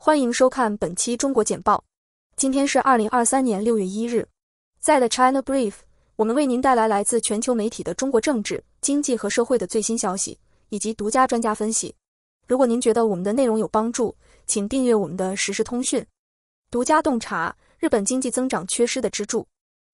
欢迎收看本期中国简报。今天是二零二三年六月一日。在的 China Brief，我们为您带来来自全球媒体的中国政治、经济和社会的最新消息，以及独家专家分析。如果您觉得我们的内容有帮助，请订阅我们的实时通讯、独家洞察。日本经济增长缺失的支柱，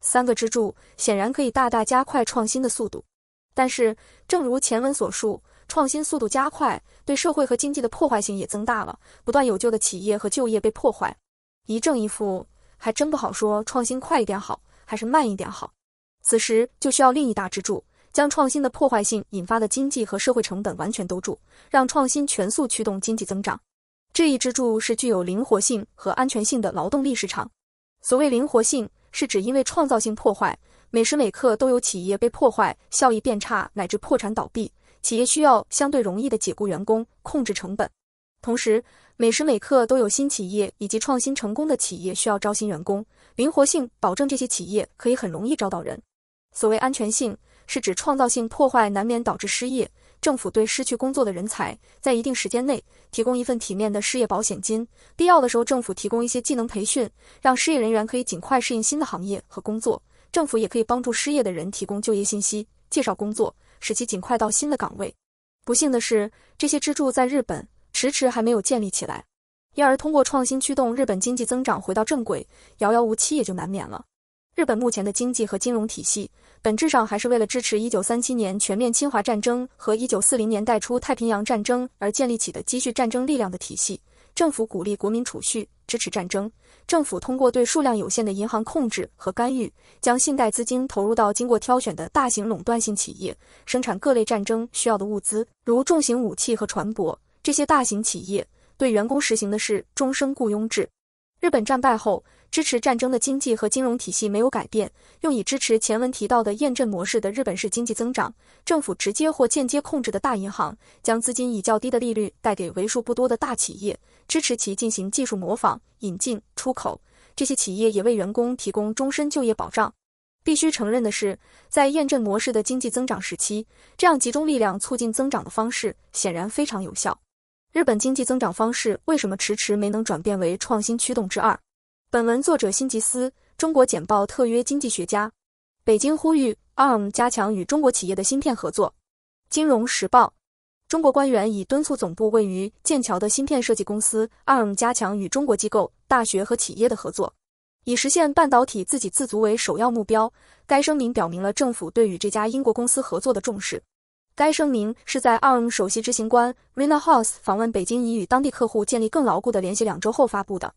三个支柱显然可以大大加快创新的速度。但是，正如前文所述。创新速度加快，对社会和经济的破坏性也增大了。不断有旧的企业和就业被破坏，一正一负，还真不好说。创新快一点好，还是慢一点好？此时就需要另一大支柱，将创新的破坏性引发的经济和社会成本完全兜住，让创新全速驱动经济增长。这一支柱是具有灵活性和安全性的劳动力市场。所谓灵活性，是指因为创造性破坏，每时每刻都有企业被破坏、效益变差乃至破产倒闭。企业需要相对容易的解雇员工，控制成本；同时，每时每刻都有新企业以及创新成功的企业需要招新员工，灵活性保证这些企业可以很容易招到人。所谓安全性，是指创造性破坏难免导致失业，政府对失去工作的人才在一定时间内提供一份体面的失业保险金，必要的时候政府提供一些技能培训，让失业人员可以尽快适应新的行业和工作。政府也可以帮助失业的人提供就业信息，介绍工作。使其尽快到新的岗位。不幸的是，这些支柱在日本迟迟还没有建立起来，因而通过创新驱动日本经济增长回到正轨，遥遥无期也就难免了。日本目前的经济和金融体系，本质上还是为了支持1937年全面侵华战争和1940年代初太平洋战争而建立起的积蓄战争力量的体系。政府鼓励国民储蓄，支持战争。政府通过对数量有限的银行控制和干预，将信贷资金投入到经过挑选的大型垄断性企业，生产各类战争需要的物资，如重型武器和船舶。这些大型企业对员工实行的是终身雇佣制。日本战败后，支持战争的经济和金融体系没有改变，用以支持前文提到的验证模式的日本式经济增长。政府直接或间接控制的大银行将资金以较低的利率贷给为数不多的大企业。支持其进行技术模仿、引进、出口，这些企业也为员工提供终身就业保障。必须承认的是，在验证模式的经济增长时期，这样集中力量促进增长的方式显然非常有效。日本经济增长方式为什么迟迟没能转变为创新驱动之二？本文作者辛吉斯，中国简报特约经济学家。北京呼吁 ARM 加强与中国企业的芯片合作。金融时报。中国官员已敦促总部位于剑桥的芯片设计公司 ARM 加强与中国机构、大学和企业的合作，以实现半导体自给自足为首要目标。该声明表明了政府对与这家英国公司合作的重视。该声明是在 ARM 首席执行官 Rena House 访问北京，以与当地客户建立更牢固的联系两周后发布的。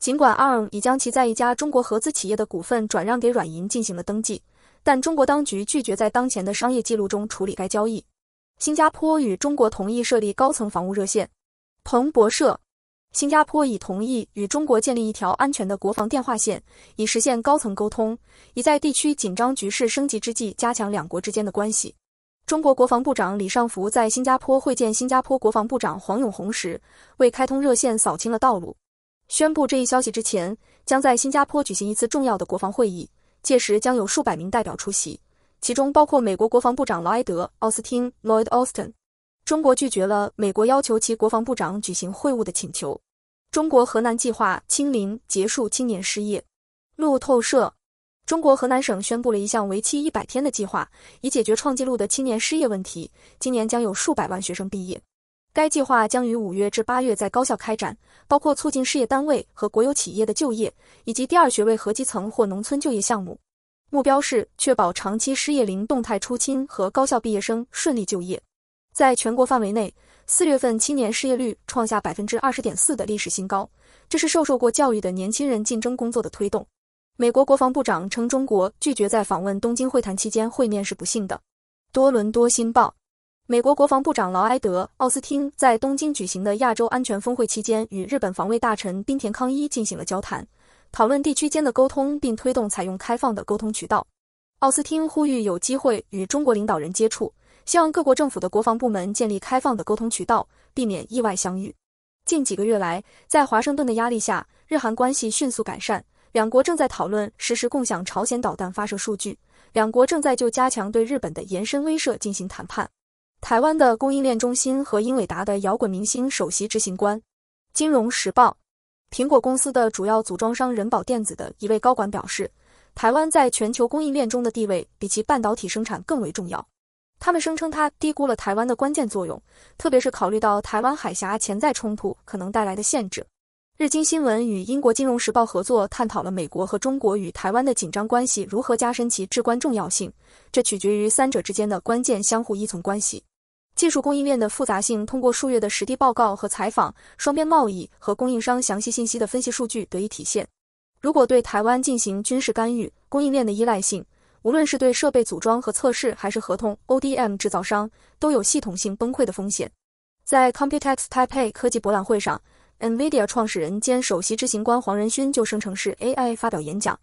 尽管 ARM 已将其在一家中国合资企业的股份转让给软银进行了登记，但中国当局拒绝在当前的商业记录中处理该交易。新加坡与中国同意设立高层防务热线。彭博社，新加坡已同意与中国建立一条安全的国防电话线，以实现高层沟通，已在地区紧张局势升级之际加强两国之间的关系。中国国防部长李尚福在新加坡会见新加坡国防部长黄永红时，为开通热线扫清了道路。宣布这一消息之前，将在新加坡举行一次重要的国防会议，届时将有数百名代表出席。其中包括美国国防部长劳埃德·奥斯汀 （Lloyd Austin）。中国拒绝了美国要求其国防部长举行会晤的请求。中国河南计划清零结束青年失业。路透社：中国河南省宣布了一项为期一百天的计划，以解决创纪录的青年失业问题。今年将有数百万学生毕业。该计划将于五月至八月在高校开展，包括促进事业单位和国有企业的就业，以及第二学位和基层或农村就业项目。目标是确保长期失业零动态出清和高校毕业生顺利就业。在全国范围内，四月份青年失业率创下百分之二十点四的历史新高，这是受受过教育的年轻人竞争工作的推动。美国国防部长称，中国拒绝在访问东京会谈期间会面是不幸的。多伦多新报，美国国防部长劳埃德·奥斯汀在东京举行的亚洲安全峰会期间与日本防卫大臣冰田康一进行了交谈。讨论地区间的沟通，并推动采用开放的沟通渠道。奥斯汀呼吁有机会与中国领导人接触，希望各国政府的国防部门建立开放的沟通渠道，避免意外相遇。近几个月来，在华盛顿的压力下，日韩关系迅速改善，两国正在讨论实时共享朝鲜导弹发射数据，两国正在就加强对日本的延伸威慑进行谈判。台湾的供应链中心和英伟达的摇滚明星首席执行官。金融时报。苹果公司的主要组装商人保电子的一位高管表示，台湾在全球供应链中的地位比其半导体生产更为重要。他们声称他低估了台湾的关键作用，特别是考虑到台湾海峡潜在冲突可能带来的限制。日经新闻与英国金融时报合作探讨了美国和中国与台湾的紧张关系如何加深其至关重要性，这取决于三者之间的关键相互依存关系。技术供应链的复杂性，通过数月的实地报告和采访、双边贸易和供应商详细信息的分析数据得以体现。如果对台湾进行军事干预，供应链的依赖性，无论是对设备组装和测试，还是合同 ODM 制造商，都有系统性崩溃的风险。在 Computex Taipei 科技博览会上，NVIDIA 创始人兼首席执行官黄仁勋就生成式 AI 发表演讲。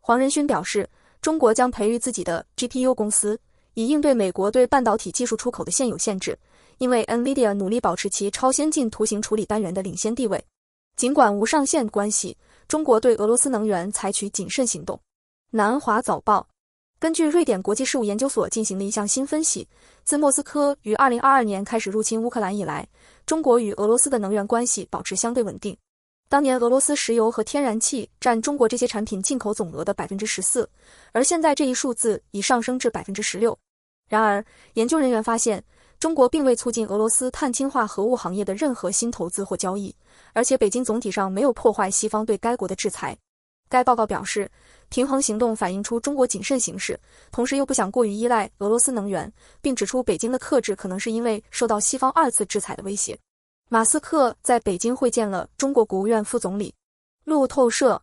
黄仁勋表示，中国将培育自己的 GPU 公司。以应对美国对半导体技术出口的现有限制，因为 NVIDIA 努力保持其超先进图形处理单元的领先地位。尽管无上限关系，中国对俄罗斯能源采取谨慎行动。南华早报根据瑞典国际事务研究所进行的一项新分析，自莫斯科于2022年开始入侵乌克兰以来，中国与俄罗斯的能源关系保持相对稳定。当年俄罗斯石油和天然气占中国这些产品进口总额的百分之十四，而现在这一数字已上升至百分之十六。然而，研究人员发现，中国并未促进俄罗斯碳氢化合物行业的任何新投资或交易，而且北京总体上没有破坏西方对该国的制裁。该报告表示，平衡行动反映出中国谨慎行事，同时又不想过于依赖俄罗斯能源，并指出北京的克制可能是因为受到西方二次制裁的威胁。马斯克在北京会见了中国国务院副总理。路透社，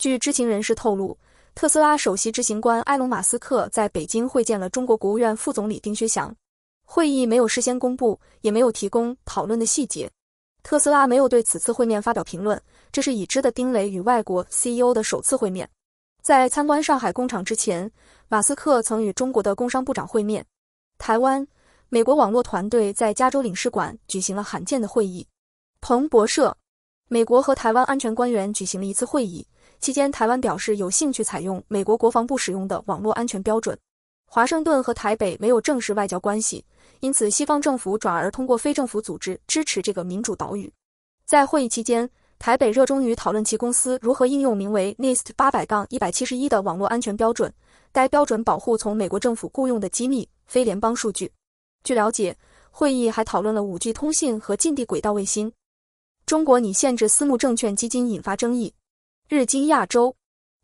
据知情人士透露。特斯拉首席执行官埃隆·马斯克在北京会见了中国国务院副总理丁薛祥。会议没有事先公布，也没有提供讨论的细节。特斯拉没有对此次会面发表评论。这是已知的丁磊与外国 CEO 的首次会面。在参观上海工厂之前，马斯克曾与中国的工商部长会面。台湾，美国网络团队在加州领事馆举行了罕见的会议。彭博社，美国和台湾安全官员举行了一次会议。期间，台湾表示有兴趣采用美国国防部使用的网络安全标准。华盛顿和台北没有正式外交关系，因此西方政府转而通过非政府组织支持这个民主岛屿。在会议期间，台北热衷于讨论其公司如何应用名为 nist 八百杠一百七十一的网络安全标准，该标准保护从美国政府雇佣的机密非联邦数据。据了解，会议还讨论了五 G 通信和近地轨道卫星。中国拟限制私募证券基金，引发争议。日经亚洲，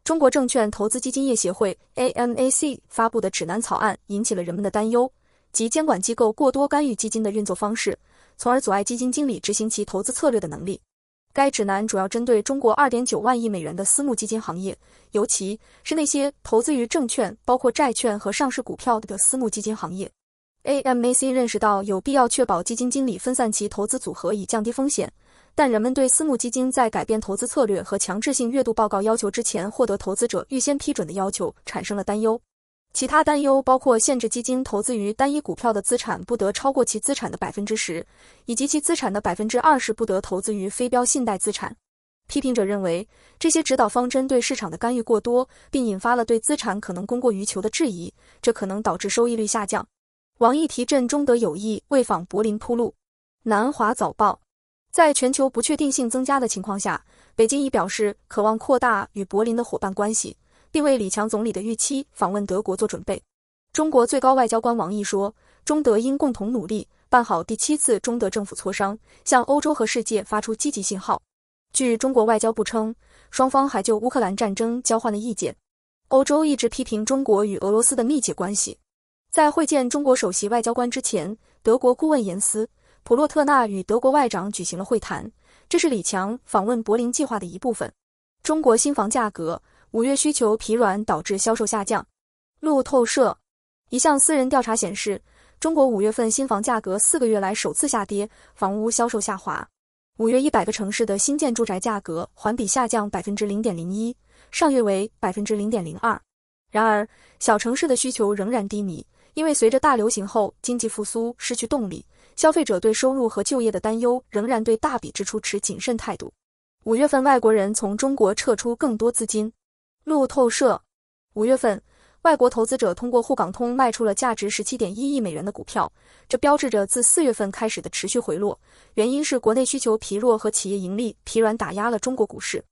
中国证券投资基金业协会 （AMAC） 发布的指南草案引起了人们的担忧，即监管机构过多干预基金的运作方式，从而阻碍基金经理执行其投资策略的能力。该指南主要针对中国二点九万亿美元的私募基金行业，尤其是那些投资于证券（包括债券和上市股票）的私募基金行业。AMAC 认识到有必要确保基金经理分散其投资组合以降低风险。但人们对私募基金在改变投资策略和强制性月度报告要求之前获得投资者预先批准的要求产生了担忧。其他担忧包括限制基金投资于单一股票的资产不得超过其资产的百分之十，以及其资产的百分之二十不得投资于非标信贷资产。批评者认为这些指导方针对市场的干预过多，并引发了对资产可能供过于求的质疑，这可能导致收益率下降。王毅提振中德友谊为访柏林铺路。南华早报。在全球不确定性增加的情况下，北京已表示渴望扩大与柏林的伙伴关系，并为李强总理的预期访问德国做准备。中国最高外交官王毅说，中德应共同努力办好第七次中德政府磋商，向欧洲和世界发出积极信号。据中国外交部称，双方还就乌克兰战争交换了意见。欧洲一直批评中国与俄罗斯的密切关系。在会见中国首席外交官之前，德国顾问严斯。普洛特纳与德国外长举行了会谈，这是李强访问柏林计划的一部分。中国新房价格五月需求疲软导致销售下降。路透社一项私人调查显示，中国五月份新房价格四个月来首次下跌，房屋销售下滑。五月一百个城市的新建住宅价格环比下降百分之零点零一，上月为百分之零点零二。然而，小城市的需求仍然低迷。因为随着大流行后经济复苏失去动力，消费者对收入和就业的担忧仍然对大笔支出持谨慎态度。五月份外国人从中国撤出更多资金。路透社五月份外国投资者通过沪港通卖出了价值十七点一亿美元的股票，这标志着自四月份开始的持续回落，原因是国内需求疲弱和企业盈利疲软打压了中国股市。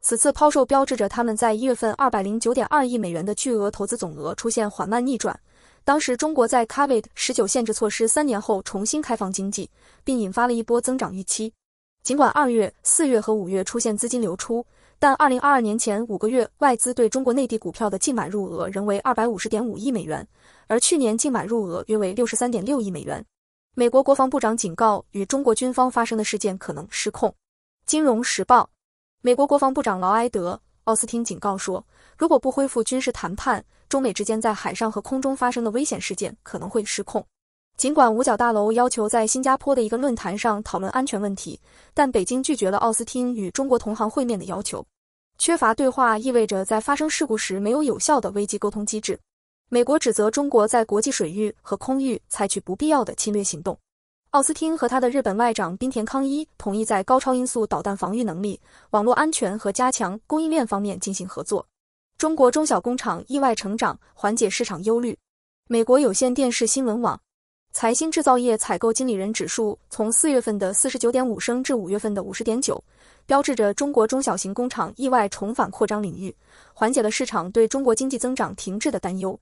此次抛售标志着他们在一月份二百零九点二亿美元的巨额投资总额出现缓慢逆转。当时，中国在 Covid 十九限制措施三年后重新开放经济，并引发了一波增长预期。尽管二月、四月和五月出现资金流出，但二零二二年前五个月外资对中国内地股票的净买入额仍为二百五十点五亿美元，而去年净买入额约为六十三点六亿美元。美国国防部长警告，与中国军方发生的事件可能失控。《金融时报》美国国防部长劳埃德·奥斯汀警告说，如果不恢复军事谈判，中美之间在海上和空中发生的危险事件可能会失控。尽管五角大楼要求在新加坡的一个论坛上讨论安全问题，但北京拒绝了奥斯汀与中国同行会面的要求。缺乏对话意味着在发生事故时没有有效的危机沟通机制。美国指责中国在国际水域和空域采取不必要的侵略行动。奥斯汀和他的日本外长滨田康一同意在高超音速导弹防御能力、网络安全和加强供应链方面进行合作。中国中小工厂意外成长，缓解市场忧虑。美国有线电视新闻网，财新制造业采购经理人指数从四月份的四十九点五升至五月份的五十点九，标志着中国中小型工厂意外重返扩张领域，缓解了市场对中国经济增长停滞的担忧。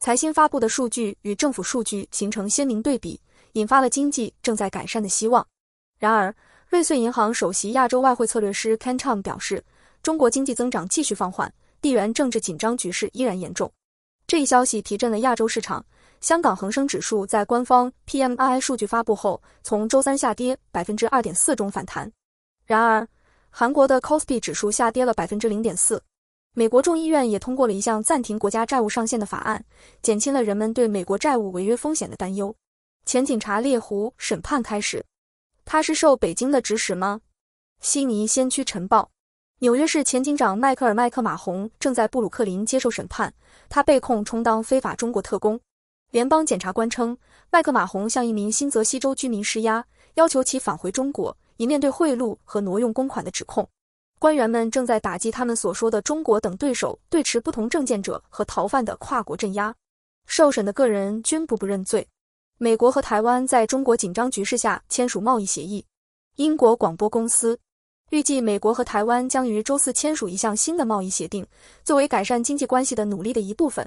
财新发布的数据与政府数据形成鲜明对比，引发了经济正在改善的希望。然而，瑞穗银行首席亚洲外汇策略师 Ken Chang 表示，中国经济增长继续放缓。地缘政治紧张局势依然严重，这一消息提振了亚洲市场。香港恒生指数在官方 PMI 数据发布后，从周三下跌百分之二点四中反弹。然而，韩国的 c o s p i 指数下跌了百分之零点四。美国众议院也通过了一项暂停国家债务上限的法案，减轻了人们对美国债务违约风险的担忧。前警察猎狐审判开始，他是受北京的指使吗？悉尼先驱晨报。纽约市前警长迈克尔·麦克马洪正在布鲁克林接受审判，他被控充当非法中国特工。联邦检察官称，麦克马洪向一名新泽西州居民施压，要求其返回中国，以面对贿赂和挪用公款的指控。官员们正在打击他们所说的中国等对手对持不同政见者和逃犯的跨国镇压。受审的个人均不不认罪。美国和台湾在中国紧张局势下签署贸易协议。英国广播公司。预计美国和台湾将于周四签署一项新的贸易协定，作为改善经济关系的努力的一部分。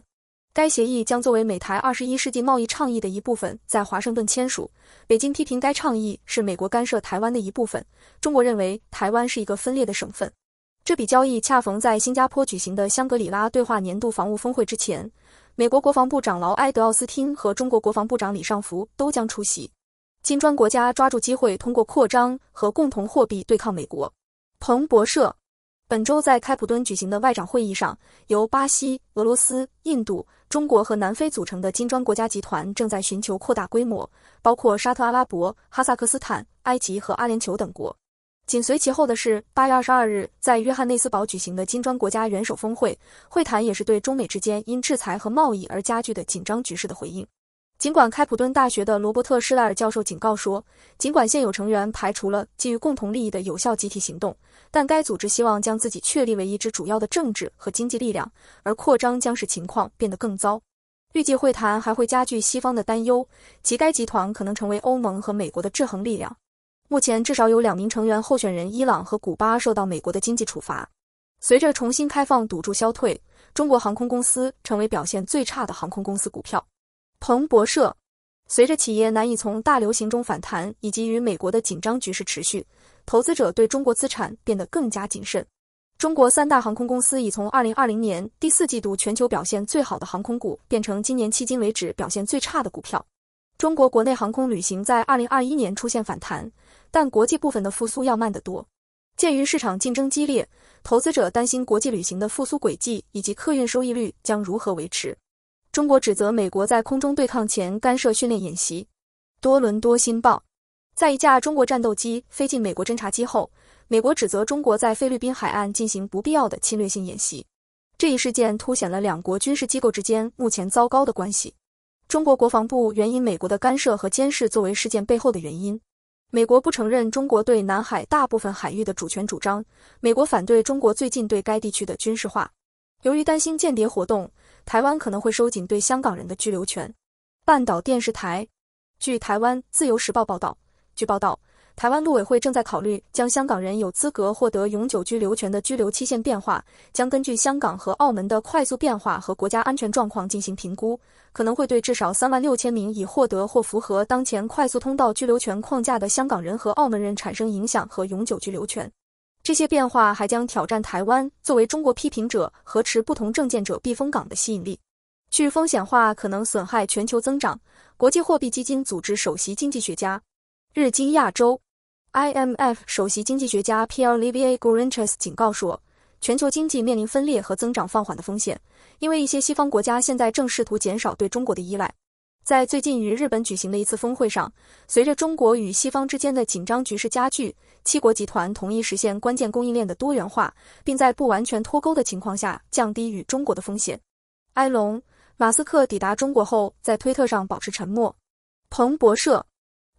该协议将作为美台二十一世纪贸易倡议的一部分，在华盛顿签署。北京批评该倡议是美国干涉台湾的一部分。中国认为台湾是一个分裂的省份。这笔交易恰逢在新加坡举行的香格里拉对话年度防务峰会之前，美国国防部长劳埃德·奥斯汀和中国国防部长李尚福都将出席。金砖国家抓住机会，通过扩张和共同货币对抗美国。彭博社，本周在开普敦举行的外长会议上，由巴西、俄罗斯、印度、中国和南非组成的金砖国家集团正在寻求扩大规模，包括沙特阿拉伯、哈萨克斯坦、埃及和阿联酋等国。紧随其后的是八月二十二日在约翰内斯堡举行的金砖国家元首峰会，会谈也是对中美之间因制裁和贸易而加剧的紧张局势的回应。尽管开普敦大学的罗伯特施莱尔教授警告说，尽管现有成员排除了基于共同利益的有效集体行动，但该组织希望将自己确立为一支主要的政治和经济力量，而扩张将使情况变得更糟。预计会谈还会加剧西方的担忧，及该集团可能成为欧盟和美国的制衡力量。目前至少有两名成员候选人——伊朗和古巴——受到美国的经济处罚。随着重新开放赌注消退，中国航空公司成为表现最差的航空公司股票。彭博社，随着企业难以从大流行中反弹，以及与美国的紧张局势持续，投资者对中国资产变得更加谨慎。中国三大航空公司已从2020年第四季度全球表现最好的航空股，变成今年迄今为止表现最差的股票。中国国内航空旅行在2021年出现反弹，但国际部分的复苏要慢得多。鉴于市场竞争激烈，投资者担心国际旅行的复苏轨迹以及客运收益率将如何维持。中国指责美国在空中对抗前干涉训练演习。多伦多《新报》在一架中国战斗机飞进美国侦察机后，美国指责中国在菲律宾海岸进行不必要的侵略性演习。这一事件凸显了两国军事机构之间目前糟糕的关系。中国国防部援引美国的干涉和监视作为事件背后的原因。美国不承认中国对南海大部分海域的主权主张。美国反对中国最近对该地区的军事化。由于担心间谍活动。台湾可能会收紧对香港人的居留权。半岛电视台，据台湾《自由时报》报道，据报道，台湾陆委会正在考虑将香港人有资格获得永久居留权的居留期限变化，将根据香港和澳门的快速变化和国家安全状况进行评估，可能会对至少三万六千名已获得或符合当前快速通道居留权框架的香港人和澳门人产生影响和永久居留权。这些变化还将挑战台湾作为中国批评者和持不同政见者避风港的吸引力，去风险化可能损害全球增长。国际货币基金组织首席经济学家、日经亚洲、IMF 首席经济学家 P. r Olivia Granches 警告说，全球经济面临分裂和增长放缓的风险，因为一些西方国家现在正试图减少对中国的依赖。在最近与日本举行的一次峰会上，随着中国与西方之间的紧张局势加剧。七国集团同意实现关键供应链的多元化，并在不完全脱钩的情况下降低与中国的风险。埃隆·马斯克抵达中国后，在推特上保持沉默。彭博社，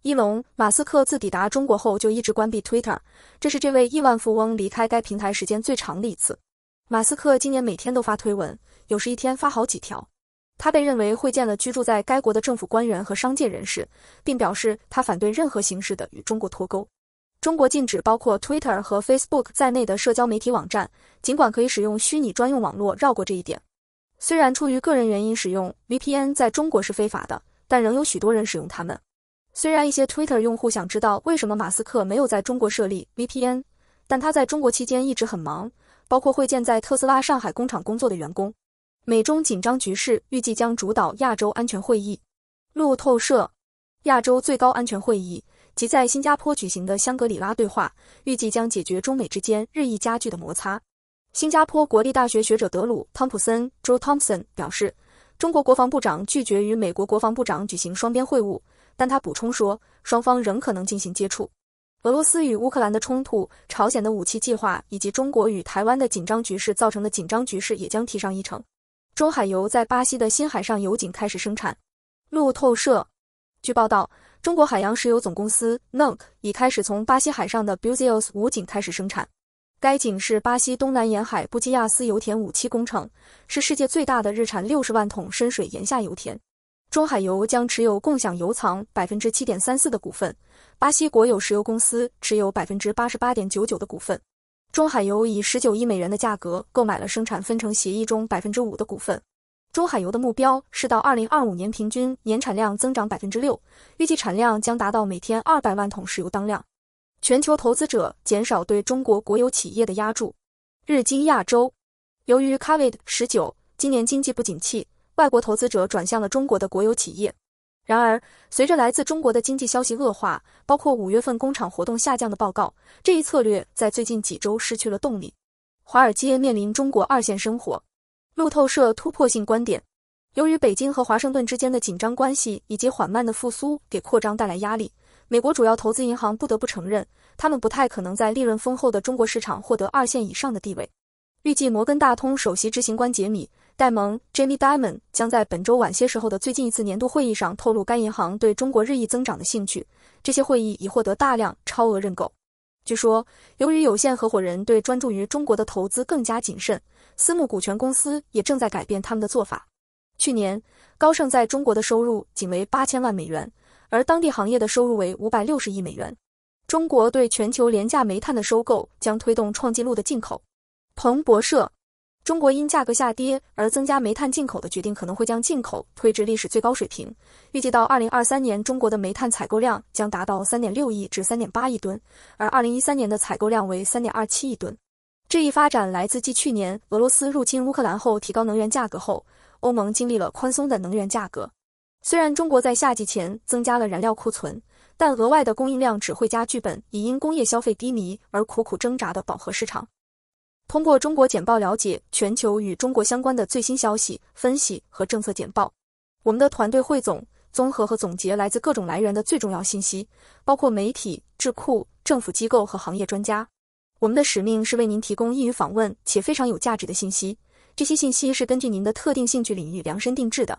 一隆·马斯克自抵达中国后就一直关闭推特，这是这位亿万富翁离开该平台时间最长的一次。马斯克今年每天都发推文，有时一天发好几条。他被认为会见了居住在该国的政府官员和商界人士，并表示他反对任何形式的与中国脱钩。中国禁止包括 Twitter 和 Facebook 在内的社交媒体网站，尽管可以使用虚拟专用网络绕过这一点。虽然出于个人原因使用 VPN 在中国是非法的，但仍有许多人使用它们。虽然一些 Twitter 用户想知道为什么马斯克没有在中国设立 VPN，但他在中国期间一直很忙，包括会见在特斯拉上海工厂工作的员工。美中紧张局势预计将主导亚洲安全会议。路透社，亚洲最高安全会议。即在新加坡举行的香格里拉对话，预计将解决中美之间日益加剧的摩擦。新加坡国立大学学者德鲁·汤普森 j o e Thompson） 表示，中国国防部长拒绝与美国国防部长举行双边会晤，但他补充说，双方仍可能进行接触。俄罗斯与乌克兰的冲突、朝鲜的武器计划以及中国与台湾的紧张局势造成的紧张局势也将提上议程。中海油在巴西的新海上油井开始生产。路透社，据报道。中国海洋石油总公司 （NOC） 已开始从巴西海上的 Buios z 五井开始生产。该井是巴西东南沿海布基亚斯油田五期工程，是世界最大的日产六十万桶深水岩下油田。中海油将持有共享油藏百分之七点三四的股份，巴西国有石油公司持有百分之八十八点九九的股份。中海油以十九亿美元的价格购买了生产分成协议中百分之五的股份。中海油的目标是到二零二五年平均年产量增长百分之六，预计产量将达到每天二百万桶石油当量。全球投资者减少对中国国有企业的压注。日经亚洲，由于 Covid 十九，今年经济不景气，外国投资者转向了中国的国有企业。然而，随着来自中国的经济消息恶化，包括五月份工厂活动下降的报告，这一策略在最近几周失去了动力。华尔街面临中国二线生活。路透社突破性观点：由于北京和华盛顿之间的紧张关系以及缓慢的复苏给扩张带来压力，美国主要投资银行不得不承认，他们不太可能在利润丰厚的中国市场获得二线以上的地位。预计摩根大通首席执行官杰米·戴蒙 （Jamie Dimon） 将在本周晚些时候的最近一次年度会议上透露该银行对中国日益增长的兴趣。这些会议已获得大量超额认购。据说，由于有限合伙人对专注于中国的投资更加谨慎。私募股权公司也正在改变他们的做法。去年，高盛在中国的收入仅为八千万美元，而当地行业的收入为五百六十亿美元。中国对全球廉价煤炭的收购将推动创纪录的进口。彭博社，中国因价格下跌而增加煤炭进口的决定可能会将进口推至历史最高水平。预计到二零二三年，中国的煤炭采购量将达到三点六亿至三点八亿吨，而二零一三年的采购量为三点二七亿吨。这一发展来自继去年俄罗斯入侵乌克兰后提高能源价格后，欧盟经历了宽松的能源价格。虽然中国在夏季前增加了燃料库存，但额外的供应量只会加剧本已因工业消费低迷而苦苦挣扎的饱和市场。通过中国简报了解全球与中国相关的最新消息、分析和政策简报。我们的团队汇总、综合和总结来自各种来源的最重要信息，包括媒体、智库、政府机构和行业专家。我们的使命是为您提供易于访问且非常有价值的信息。这些信息是根据您的特定兴趣领域量身定制的。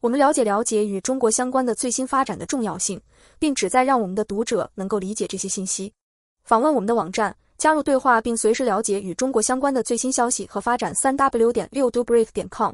我们了解了解与中国相关的最新发展的重要性，并旨在让我们的读者能够理解这些信息。访问我们的网站，加入对话，并随时了解与中国相关的最新消息和发展。三 w 点六 dobrief 点 com。